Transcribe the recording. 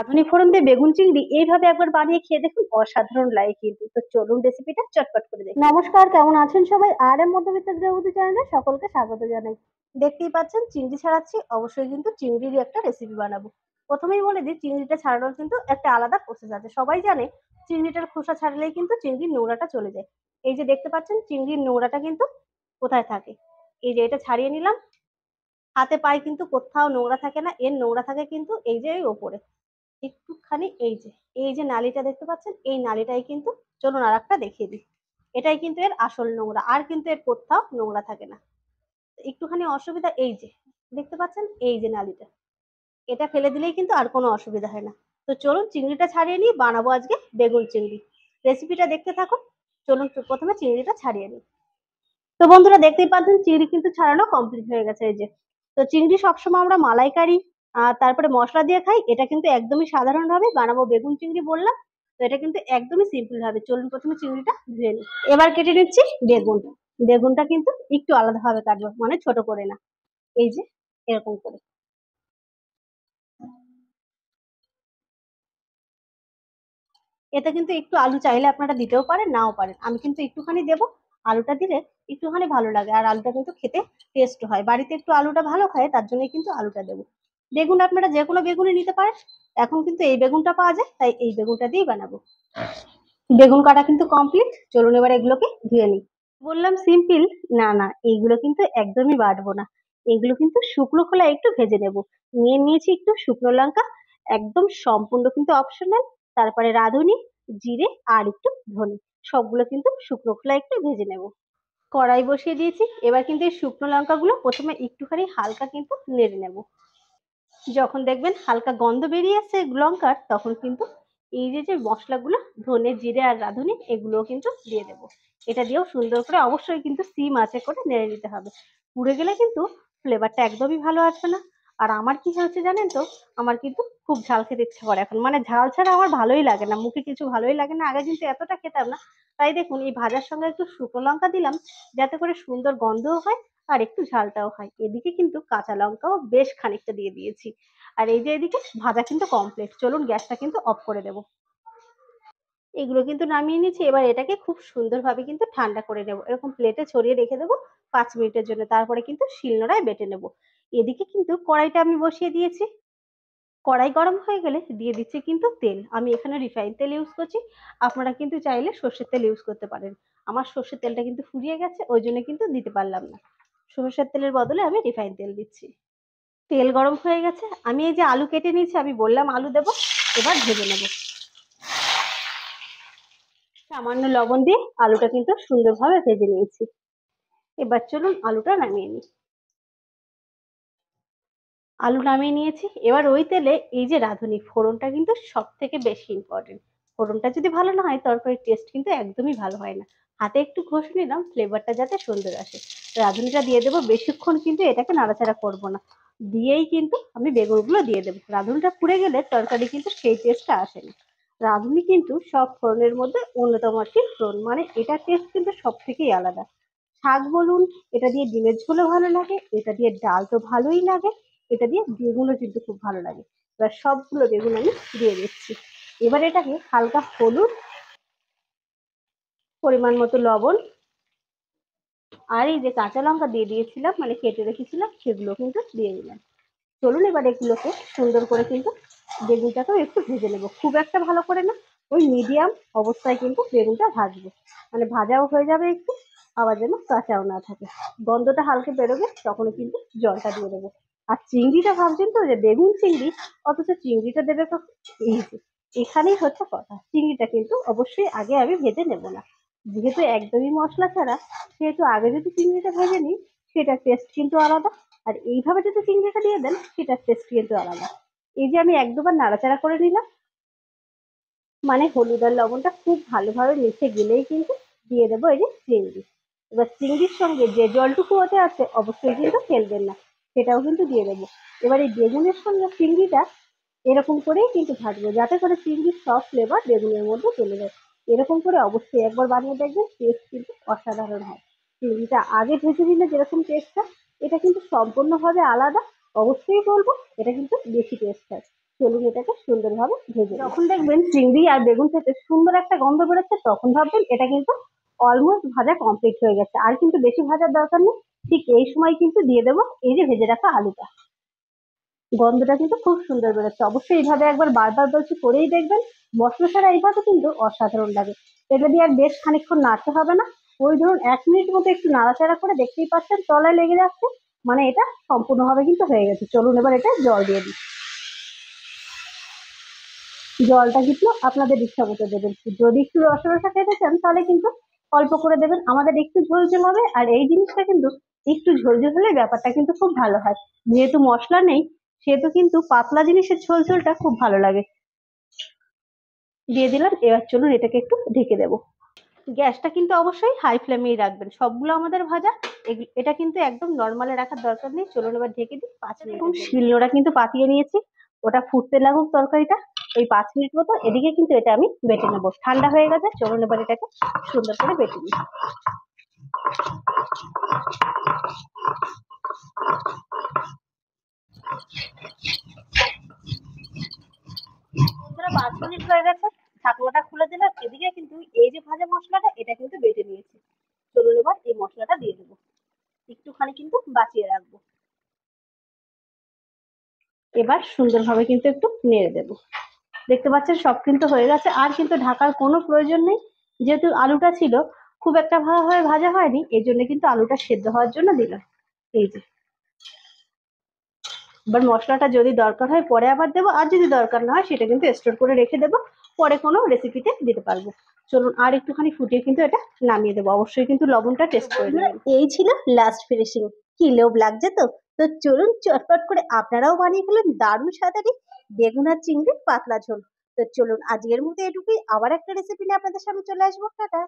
আধুনিক ফোড়ন দিয়ে বেগুন চিংড়ি এইভাবে একবার বানিয়ে খেয়ে দেখুন অসাধারণ লাগে কিন্তু তো চলুন রেসিপিটা চটপট করে দেখি নমস্কার কেমন আছেন সবাই আর এম মধ্যবিত্ত গৃহবধূ চ্যানেলে সকলকে স্বাগত জানাই দেখতেই পাচ্ছেন চিংড়ি ছাড়াচ্ছি অবশ্যই কিন্তু চিংড়ির একটা রেসিপি বানাবো প্রথমেই বলে দিই চিংড়িটা ছাড়ানোর কিন্তু একটা আলাদা প্রসেস আছে সবাই জানে চিংড়িটার খোসা ছাড়লেই কিন্তু চিংড়ির নোংরাটা চলে যায় এই যে দেখতে পাচ্ছেন চিংড়ির নোংরাটা কিন্তু কোথায় থাকে এই যে এটা ছাড়িয়ে নিলাম হাতে পায়ে কিন্তু কোথাও নোংরা থাকে না এর নোংরা থাকে কিন্তু এই যে ওপরে একটুখানি এই যে এই যে নালিটা দেখতে পাচ্ছেন এই নালিটাই কিন্তু চলুন আর একটা দেখিয়ে দিই এটাই কিন্তু এর আসল নোংরা আর কিন্তু এর কোথাও নোংরা থাকে না একটুখানি অসুবিধা এই যে দেখতে পাচ্ছেন এই যে নালিটা এটা ফেলে দিলেই কিন্তু আর কোনো অসুবিধা হয় না তো চলুন চিংড়িটা ছাড়িয়ে নিই বানাবো আজকে বেগুন চিংড়ি রেসিপিটা দেখতে থাকুন চলুন প্রথমে চিংড়িটা ছাড়িয়ে নিই তো বন্ধুরা দেখতেই পাচ্ছেন চিংড়ি কিন্তু ছাড়ানো কমপ্লিট হয়ে গেছে এই যে তো চিংড়ি সবসময় আমরা মালাইকারি আর তারপরে মশলা দিয়ে খাই এটা কিন্তু একদমই সাধারণভাবে বানাবো বেগুন চিংড়ি বললাম তো এটা কিন্তু একদমই সিম্পলভাবে চলুন প্রথমে চিংড়িটা ধুয়ে নিই এবার কেটে নিচ্ছি বেগুন বেগুনটা কিন্তু একটু আলাদাভাবে কাটবো মানে ছোট করে না এই যে এরকম করে এতে কিন্তু একটু আলু চাইলে আপনারা দিতেও পারেন নাও পারেন আমি কিন্তু একটুখানি দেব আলুটা দিলে একটুখানি ভালো লাগে আর আলুটা কিন্তু খেতে টেস্ট হয় বাড়িতে একটু আলুটা ভালো খায় তার জন্যই কিন্তু আলুটা দেবো বেগুন আপনারা যে কোনো বেগুনই নিতে পারেন এখন কিন্তু এই বেগুনটা পাওয়া যায় তাই এই বেগুনটা দিয়েই বানাবো বেগুন কাটা কিন্তু কমপ্লিট চলুন এবার এগুলোকে ধুয়ে নিই বললাম সিম্পল না না এইগুলো কিন্তু একদমই বাটবো না এগুলো কিন্তু শুকনো খোলা একটু ভেজে নেব নিয়ে নিয়েছি একটু শুকনো লঙ্কা একদম সম্পূর্ণ কিন্তু অপশনাল তারপরে রাঁধুনি জিরে আর একটু ধনে সবগুলো কিন্তু শুকনো খোলা একটু ভেজে নেব কড়াই বসিয়ে দিয়েছি এবার কিন্তু এই শুকনো লঙ্কাগুলো প্রথমে একটুখানি হালকা কিন্তু নেড়ে নেবো যখন দেখবেন হালকা গন্ধ বেরিয়ে আসছে লঙ্কার তখন কিন্তু এই যে যে মশলাগুলো ধনে জিরে আর রাঁধুনি এগুলোও কিন্তু দিয়ে দেব এটা দিয়েও সুন্দর করে অবশ্যই কিন্তু সিম আছে করে নেড়ে নিতে হবে পুড়ে গেলে কিন্তু ফ্লেভারটা একদমই ভালো আসবে না আর আমার কি হয়েছে জানেন তো আমার কিন্তু খুব ঝাল খেতে ইচ্ছা করে এখন মানে ঝাল ছাড়া আমার ভালোই লাগে না মুখে কিছু ভালোই লাগে না আগে কিন্তু এতটা খেতাম না তাই দেখুন এই ভাজার সঙ্গে একটু শুকনো লঙ্কা দিলাম যাতে করে সুন্দর গন্ধও হয় আর একটু ঝালটাও হয় এদিকে কিন্তু কাঁচা লঙ্কাও বেশ খানিকটা দিয়ে দিয়েছি আর এই যে এদিকে ভাজা কিন্তু কমপ্লিট চলুন গ্যাসটা কিন্তু অফ করে দেব এগুলো কিন্তু নামিয়ে নিয়েছি এবার এটাকে খুব সুন্দরভাবে কিন্তু ঠান্ডা করে নেব এরকম প্লেটে ছড়িয়ে রেখে দেবো পাঁচ মিনিটের জন্য তারপরে কিন্তু শিলনোড়ায় বেটে নেব এদিকে কিন্তু কড়াইটা আমি বসিয়ে দিয়েছি কড়াই গরম হয়ে গেলে দিয়ে দিচ্ছি কিন্তু তেল আমি এখানে রিফাইন তেল ইউজ করছি আপনারা কিন্তু চাইলে সর্ষের তেল ইউজ করতে পারেন আমার সর্ষের তেলটা কিন্তু ফুরিয়ে গেছে ওই জন্য কিন্তু দিতে পারলাম না সরষের তেলের বদলে আমি রিফাইন তেল দিচ্ছি তেল গরম হয়ে গেছে আমি এই যে আলু কেটে নিয়েছি আমি বললাম আলু দেব এবার ভেজে নেব সামান্য লবণ দিয়ে আলুটা কিন্তু সুন্দরভাবে ভেজে নিয়েছি এবার চলুন আলুটা নামিয়ে নিই আলু নামিয়ে নিয়েছি এবার ওই তেলে এই যে রাঁধুনি ফোড়নটা কিন্তু সব থেকে বেশি ইম্পর্টেন্ট ফোড়নটা যদি ভালো না হয় তরকারির টেস্ট কিন্তু একদমই ভালো হয় না হাতে একটু ঘষে নিলাম ফ্লেভারটা যাতে সুন্দর আসে রাঁধুনিটা দিয়ে দেবো বেশিক্ষণ কিন্তু এটাকে নাড়াচাড়া করব না দিয়েই কিন্তু আমি বেগুনগুলো দিয়ে দেবো রাঁধুনিটা পুড়ে গেলে তরকারি কিন্তু সেই টেস্টটা আসে না রাঁধুনি কিন্তু সব ফোড়নের মধ্যে অন্যতম একটি ফোড়ন মানে এটা টেস্ট কিন্তু সব থেকেই আলাদা শাক বলুন এটা দিয়ে ডিমের ঝোলও ভালো লাগে এটা দিয়ে ডাল তো ভালোই লাগে এটা দিয়ে বেগুনও কিন্তু খুব ভালো লাগে এবার সবগুলো বেগুন আমি দিয়ে দিচ্ছি এবার এটাকে হালকা হলুদ পরিমাণ মতো লবণ আর এই যে কাঁচা লঙ্কা দিয়ে দিয়েছিলাম মানে কেটে রেখেছিলাম সেগুলো কিন্তু দিয়ে দিলাম চলুন এবার এগুলোকে সুন্দর করে কিন্তু বেগুনটাকেও একটু ভেজে নেব খুব একটা ভালো করে না ওই মিডিয়াম অবস্থায় কিন্তু বেগুনটা ভাজবো মানে ভাজাও হয়ে যাবে একটু আবার যেন কাঁচাও না থাকে গন্ধটা হালকে বেরোবে তখনই কিন্তু জলটা দিয়ে দেবো আর চিংড়িটা ভাবছেন তো যে বেগুন চিংড়ি অথচ চিংড়িটা দেবে কখন এই এখানেই হচ্ছে কথা চিংড়িটা কিন্তু অবশ্যই আগে আমি ভেজে নেব না যেহেতু একদমই মশলা ছাড়া সেহেতু আগে যদি চিংড়িটা ভেজে নিই সেটার টেস্ট কিন্তু আলাদা আর এইভাবে যদি চিংড়িটা দিয়ে দেন সেটার টেস্ট কিন্তু আলাদা এই যে আমি এক দুবার নাড়াচাড়া করে নিলাম মানে হলুদ আর লবণটা খুব ভালোভাবে মিশে গেলেই কিন্তু দিয়ে দেবো এই যে চিংড়ি এবার চিংড়ির সঙ্গে যে জলটুকু ওতে আছে অবশ্যই কিন্তু ফেলবেন না সেটাও কিন্তু দিয়ে দেবো এবার এই বেগুনের সঙ্গে চিংড়িটা এরকম করেই কিন্তু ভাজবো যাতে করে চিংড়ির সব ফ্লেভার বেগুনের মধ্যে চলে যায় এরকম করে অবশ্যই একবার বানিয়ে দেখবেন টেস্ট কিন্তু অসাধারণ হয় চিংড়িটা আগে ভেজে নিলে যেরকম টেস্ট হয় এটা কিন্তু সম্পূর্ণভাবে আলাদা অবশ্যই বলবো এটা কিন্তু বেশি টেস্ট হয় চলুন এটাকে সুন্দরভাবে ভেজে যখন দেখবেন চিংড়ি আর বেগুন থেকে সুন্দর একটা গন্ধ বেরোচ্ছে তখন ভাববেন এটা কিন্তু অলমোস্ট ভাজা কমপ্লিট হয়ে গেছে আর কিন্তু বেশি ভাজার দরকার নেই ঠিক এই সময় কিন্তু দিয়ে দেবো এই যে ভেজে রাখা আলুটা গন্ধটা কিন্তু খুব সুন্দর বেরোচ্ছে অবশ্যই এইভাবে একবার বারবার বলছি করেই দেখবেন মশলা ছাড়া এইভাবে কিন্তু অসাধারণ লাগে এটা দিয়ে আর বেশ খানিক্ষণ নাড়তে হবে না ওই ধরুন এক মিনিট মতো একটু নাড়াচাড়া করে দেখতেই পাচ্ছেন তলায় লেগে যাচ্ছে মানে এটা সম্পূর্ণভাবে কিন্তু হয়ে গেছে চলুন এবার এটা জল দিয়ে দিই জলটা কিন্তু আপনাদের ইচ্ছা মতো দেবেন যদি একটু রসা রসা খেতে চান তাহলে কিন্তু অল্প করে দেবেন আমাদের একটু ঝোল ঝোল হবে আর এই জিনিসটা কিন্তু একটু ঝোল ঝোল হলে ব্যাপারটা কিন্তু খুব ভালো হয় যেহেতু মশলা নেই সেহেতু কিন্তু পাতলা জিনিসের ঝোল ঝোলটা খুব ভালো লাগে দিয়ে দিলাম এবার চলুন এটাকে একটু ঢেকে দেব গ্যাসটা কিন্তু অবশ্যই হাই ফ্লেমেই রাখবেন সবগুলো আমাদের ভাজা এটা কিন্তু একদম নর্মালে রাখার দরকার নেই চলুন এবার ঢেকে দিই পাঁচ মিনিট শিলনোড়া কিন্তু পাতিয়ে নিয়েছি ওটা ফুটতে লাগুক তরকারিটা ওই পাঁচ মিনিট মতো এদিকে কিন্তু এটা আমি বেটে নেবো ঠান্ডা হয়ে গেছে চলুন এবার এটাকে সুন্দর করে বেটে নিই ঢাকনাটা খুলে দিলাম এদিকে কিন্তু এই যে ভাজা মশলাটা এটা কিন্তু বেটে চলুন এবার এই মশলাটা দিয়ে দেবো একটুখানি কিন্তু বাঁচিয়ে রাখবো এবার সুন্দরভাবে কিন্তু একটু নেড়ে দেবো দেখতে পাচ্ছেন সব কিন্তু হয়ে গেছে আর কিন্তু ঢাকার কোনো প্রয়োজন নেই যেহেতু আলুটা ছিল খুব একটা ভালোভাবে ভাজা হয়নি এই জন্য কিন্তু আলুটা সেদ্ধ হওয়ার জন্য দিলাম এই যে বাট মশলাটা যদি দরকার হয় পরে আবার দেবো আর যদি দরকার না হয় সেটা কিন্তু স্টোর করে রেখে দেবো পরে কোনো রেসিপিতে দিতে পারবো চলুন আর একটুখানি ফুটিয়ে কিন্তু এটা নামিয়ে দেবো অবশ্যই কিন্তু লবণটা টেস্ট করে দেবেন এই ছিল লাস্ট ফিনিশিং কি লোভ লাগছে তো তো চলুন চটপট করে আপনারাও বানিয়ে ফেলেন দারুণ সাদারি বেগুন আর চিংড়ির পাতলা ঝোল তো চলুন আজকের মতো এটুকুই আবার একটা রেসিপি নিয়ে আপনাদের সামনে চলে আসবো টাটা